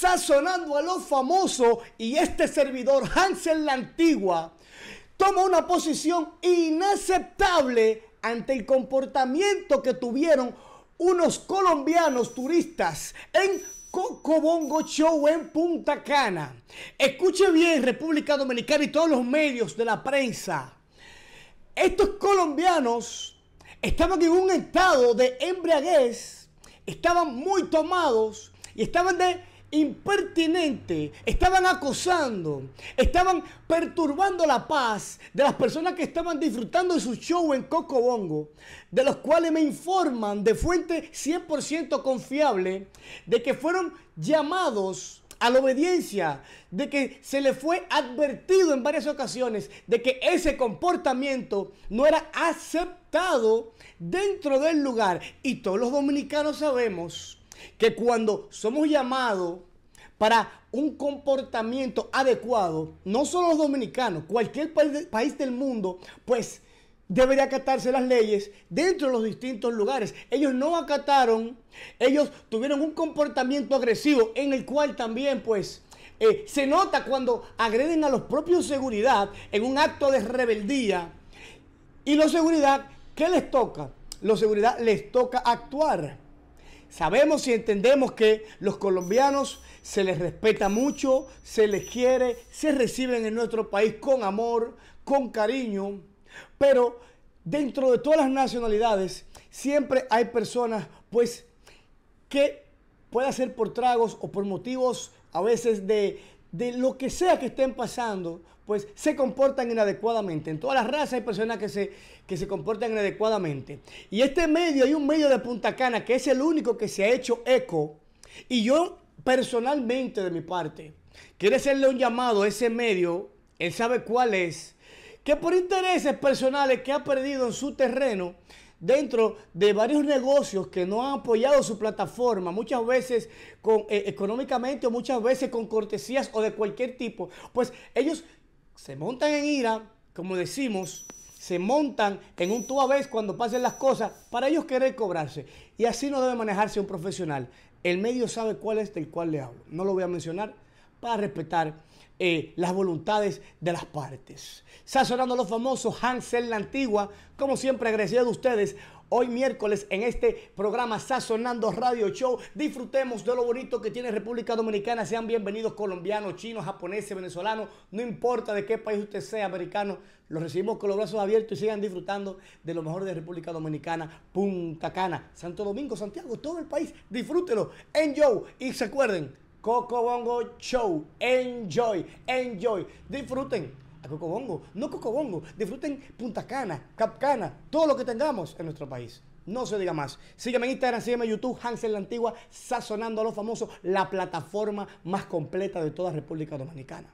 sazonando a los famosos y este servidor Hansel la Antigua toma una posición inaceptable ante el comportamiento que tuvieron unos colombianos turistas en Cocobongo Show en Punta Cana. Escuche bien, República Dominicana y todos los medios de la prensa. Estos colombianos estaban en un estado de embriaguez, estaban muy tomados y estaban de impertinente, estaban acosando, estaban perturbando la paz de las personas que estaban disfrutando de su show en Coco Bongo, de los cuales me informan de fuente 100% confiable de que fueron llamados a la obediencia, de que se les fue advertido en varias ocasiones de que ese comportamiento no era aceptado dentro del lugar. Y todos los dominicanos sabemos que cuando somos llamados para un comportamiento adecuado, no solo los dominicanos, cualquier país del mundo, pues debería acatarse las leyes dentro de los distintos lugares. Ellos no acataron, ellos tuvieron un comportamiento agresivo en el cual también pues eh, se nota cuando agreden a los propios seguridad en un acto de rebeldía. Y los seguridad, ¿qué les toca? Los seguridad les toca actuar. Sabemos y entendemos que los colombianos se les respeta mucho, se les quiere, se reciben en nuestro país con amor, con cariño, pero dentro de todas las nacionalidades siempre hay personas pues que puede ser por tragos o por motivos a veces de de lo que sea que estén pasando, pues se comportan inadecuadamente. En todas las razas hay personas que se, que se comportan inadecuadamente. Y este medio, hay un medio de Punta Cana que es el único que se ha hecho eco. Y yo personalmente, de mi parte, quiero hacerle un llamado a ese medio, él sabe cuál es, que por intereses personales que ha perdido en su terreno, dentro de varios negocios que no han apoyado su plataforma, muchas veces con, eh, económicamente o muchas veces con cortesías o de cualquier tipo, pues ellos se montan en ira, como decimos, se montan en un tu a vez cuando pasen las cosas para ellos querer cobrarse. Y así no debe manejarse un profesional. El medio sabe cuál es del cual le hablo. No lo voy a mencionar para respetar eh, las voluntades de las partes. Sazonando los famosos Hansel la Antigua, como siempre agradecido de ustedes. Hoy miércoles en este programa Sazonando Radio Show, disfrutemos de lo bonito que tiene República Dominicana. Sean bienvenidos colombianos, chinos, japoneses, venezolanos, no importa de qué país usted sea, americano, los recibimos con los brazos abiertos y sigan disfrutando de lo mejor de República Dominicana, Punta Cana, Santo Domingo, Santiago, todo el país. Disfrútelo en Joe y se acuerden, Coco Bongo Show. Enjoy, enjoy. Disfruten a Coco Bongo. No Coco Bongo. Disfruten Punta Cana, Cap Cana, todo lo que tengamos en nuestro país. No se diga más. Sígueme en Instagram, sígueme en YouTube, Hansel la Antigua, sazonando a los famosos, la plataforma más completa de toda República Dominicana.